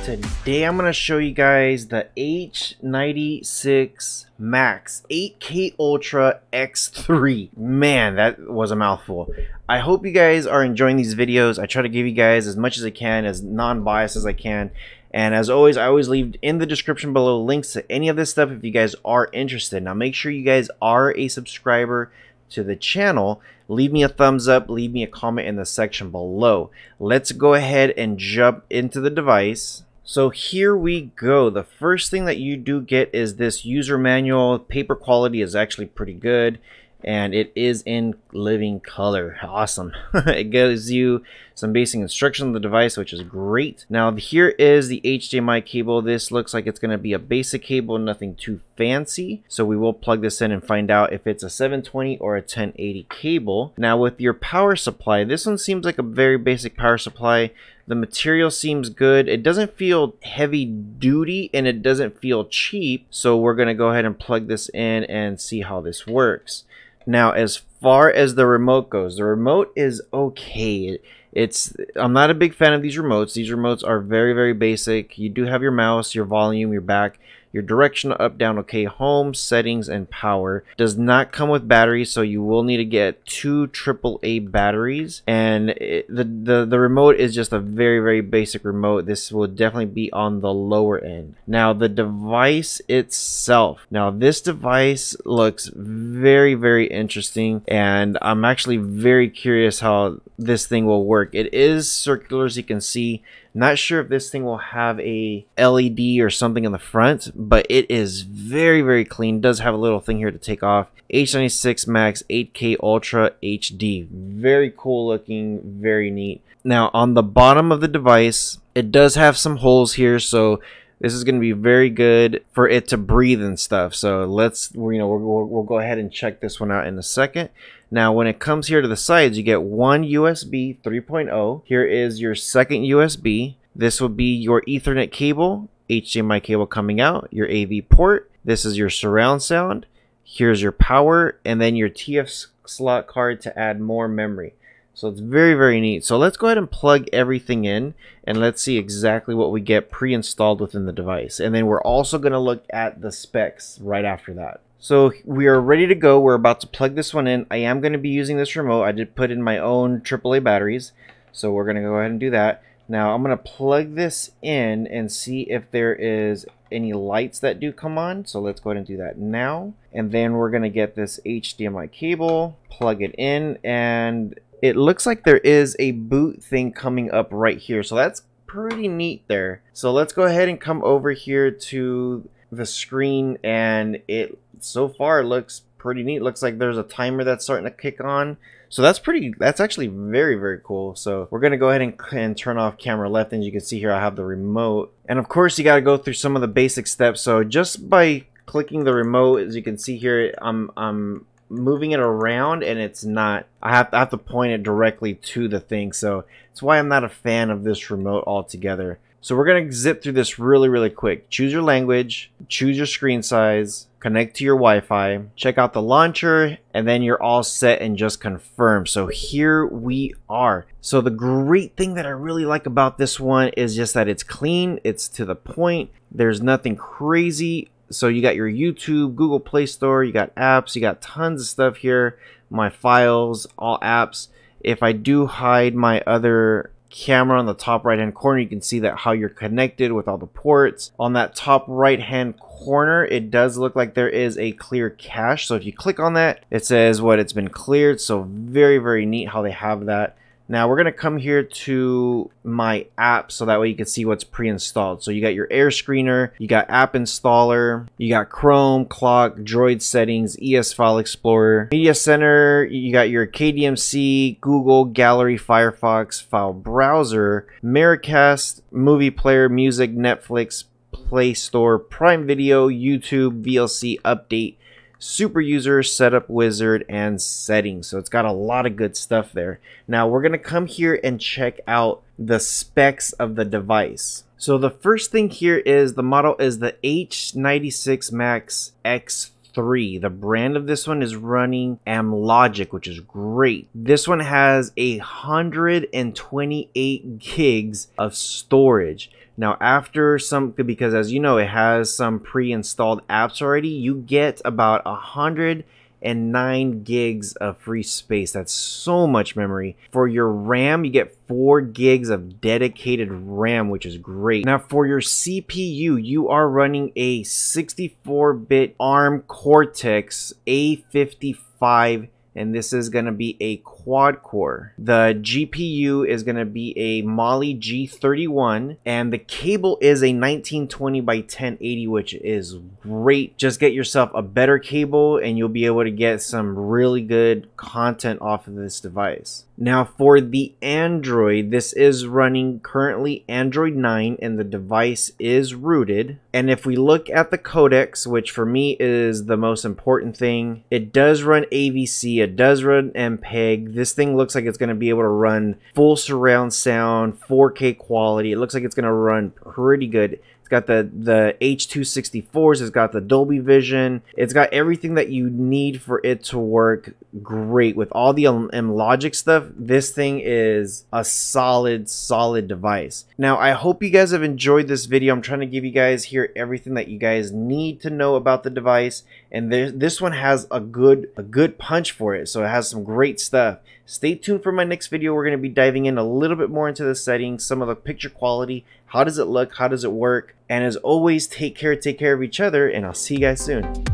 today I'm going to show you guys the H96 Max 8K Ultra X3. Man, that was a mouthful. I hope you guys are enjoying these videos. I try to give you guys as much as I can, as non-biased as I can. And as always, I always leave in the description below links to any of this stuff if you guys are interested. Now make sure you guys are a subscriber to the channel. Leave me a thumbs up, leave me a comment in the section below. Let's go ahead and jump into the device. So here we go. The first thing that you do get is this user manual. Paper quality is actually pretty good and it is in living color awesome it gives you some basic instructions on the device which is great now here is the HDMI cable this looks like it's going to be a basic cable nothing too fancy so we will plug this in and find out if it's a 720 or a 1080 cable now with your power supply this one seems like a very basic power supply the material seems good. It doesn't feel heavy duty and it doesn't feel cheap. So we're going to go ahead and plug this in and see how this works. Now, as far as the remote goes, the remote is okay. It's I'm not a big fan of these remotes. These remotes are very, very basic. You do have your mouse, your volume, your back, your directional up down okay home settings and power does not come with batteries so you will need to get two AAA batteries and it, the, the the remote is just a very very basic remote this will definitely be on the lower end now the device itself now this device looks very very interesting and I'm actually very curious how this thing will work it is circular as you can see not sure if this thing will have a LED or something in the front, but it is very, very clean. Does have a little thing here to take off. H96 Max 8K Ultra HD. Very cool looking, very neat. Now on the bottom of the device, it does have some holes here, so this is going to be very good for it to breathe and stuff. So let's, you know, we'll, we'll go ahead and check this one out in a second. Now, when it comes here to the sides, you get one USB 3.0. Here is your second USB. This will be your Ethernet cable, HDMI cable coming out, your AV port. This is your surround sound. Here's your power, and then your TF slot card to add more memory. So it's very, very neat. So let's go ahead and plug everything in and let's see exactly what we get pre-installed within the device. And then we're also going to look at the specs right after that. So we are ready to go. We're about to plug this one in. I am going to be using this remote. I did put in my own AAA batteries. So we're going to go ahead and do that. Now I'm going to plug this in and see if there is any lights that do come on. So let's go ahead and do that now. And then we're going to get this HDMI cable, plug it in, and it looks like there is a boot thing coming up right here. So that's pretty neat there. So let's go ahead and come over here to the screen and it so far looks pretty neat. Looks like there's a timer that's starting to kick on. So that's pretty, that's actually very, very cool. So we're going to go ahead and, and, turn off camera left. And you can see here, I have the remote. And of course, you got to go through some of the basic steps. So just by clicking the remote, as you can see here, I'm, I'm moving it around and it's not I have, I have to point it directly to the thing so it's why I'm not a fan of this remote altogether so we're gonna zip through this really really quick choose your language choose your screen size connect to your Wi-Fi check out the launcher and then you're all set and just confirm so here we are so the great thing that I really like about this one is just that it's clean it's to the point there's nothing crazy so you got your YouTube, Google Play Store, you got apps, you got tons of stuff here. My files, all apps. If I do hide my other camera on the top right hand corner, you can see that how you're connected with all the ports. On that top right hand corner, it does look like there is a clear cache. So if you click on that, it says what it's been cleared. So very, very neat how they have that. Now we're going to come here to my app so that way you can see what's pre-installed. So you got your air screener, you got app installer, you got Chrome, clock, droid settings, ES file explorer, media center, you got your KDMC, Google, gallery, Firefox, file browser, Mericast, movie player, music, Netflix, Play Store, Prime Video, YouTube, VLC update, super user, setup wizard, and settings. So it's got a lot of good stuff there. Now we're gonna come here and check out the specs of the device. So the first thing here is the model is the H96 Max X3. The brand of this one is running Amlogic, which is great. This one has 128 gigs of storage. Now after some, because as you know, it has some pre-installed apps already, you get about 109 gigs of free space. That's so much memory. For your RAM, you get four gigs of dedicated RAM, which is great. Now for your CPU, you are running a 64-bit ARM Cortex A55, and this is gonna be a quad core. The GPU is going to be a Mali G31 and the cable is a 1920 by 1080 which is great. Just get yourself a better cable and you'll be able to get some really good content off of this device. Now for the Android, this is running currently Android 9 and the device is rooted. And if we look at the codecs, which for me is the most important thing, it does run AVC, it does run MPEG, this thing looks like it's going to be able to run full surround sound, 4K quality. It looks like it's going to run pretty good. It's got the, the H264s, it's got the Dolby Vision, it's got everything that you need for it to work great. With all the M Logic stuff, this thing is a solid, solid device. Now, I hope you guys have enjoyed this video. I'm trying to give you guys here everything that you guys need to know about the device. And this one has a good, a good punch for it. So it has some great stuff. Stay tuned for my next video. We're going to be diving in a little bit more into the settings, some of the picture quality, how does it look? How does it work? And as always, take care, take care of each other, and I'll see you guys soon.